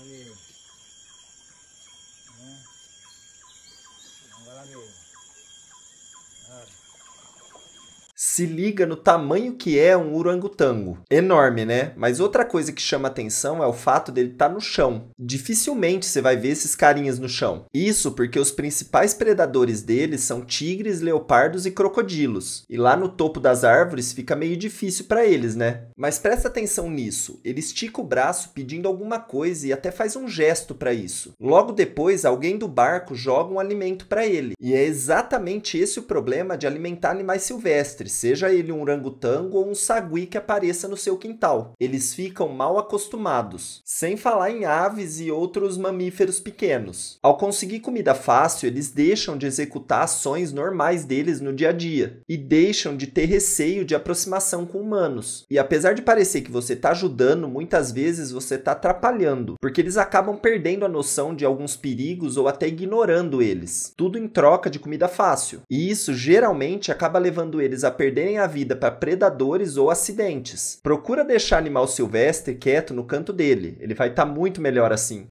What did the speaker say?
lagi nah, lagi benar se liga no tamanho que é um urangotango. Enorme, né? Mas outra coisa que chama atenção é o fato dele estar tá no chão. Dificilmente você vai ver esses carinhas no chão. Isso porque os principais predadores deles são tigres, leopardos e crocodilos. E lá no topo das árvores fica meio difícil para eles, né? Mas presta atenção nisso. Ele estica o braço pedindo alguma coisa e até faz um gesto para isso. Logo depois, alguém do barco joga um alimento para ele. E é exatamente esse o problema de alimentar animais silvestres seja ele um orangotango ou um sagui que apareça no seu quintal. Eles ficam mal acostumados, sem falar em aves e outros mamíferos pequenos. Ao conseguir comida fácil, eles deixam de executar ações normais deles no dia a dia e deixam de ter receio de aproximação com humanos. E apesar de parecer que você está ajudando, muitas vezes você está atrapalhando, porque eles acabam perdendo a noção de alguns perigos ou até ignorando eles. Tudo em troca de comida fácil. E isso geralmente acaba levando eles a perder perderem a vida para predadores ou acidentes. Procura deixar animal silvestre quieto no canto dele, ele vai estar tá muito melhor assim.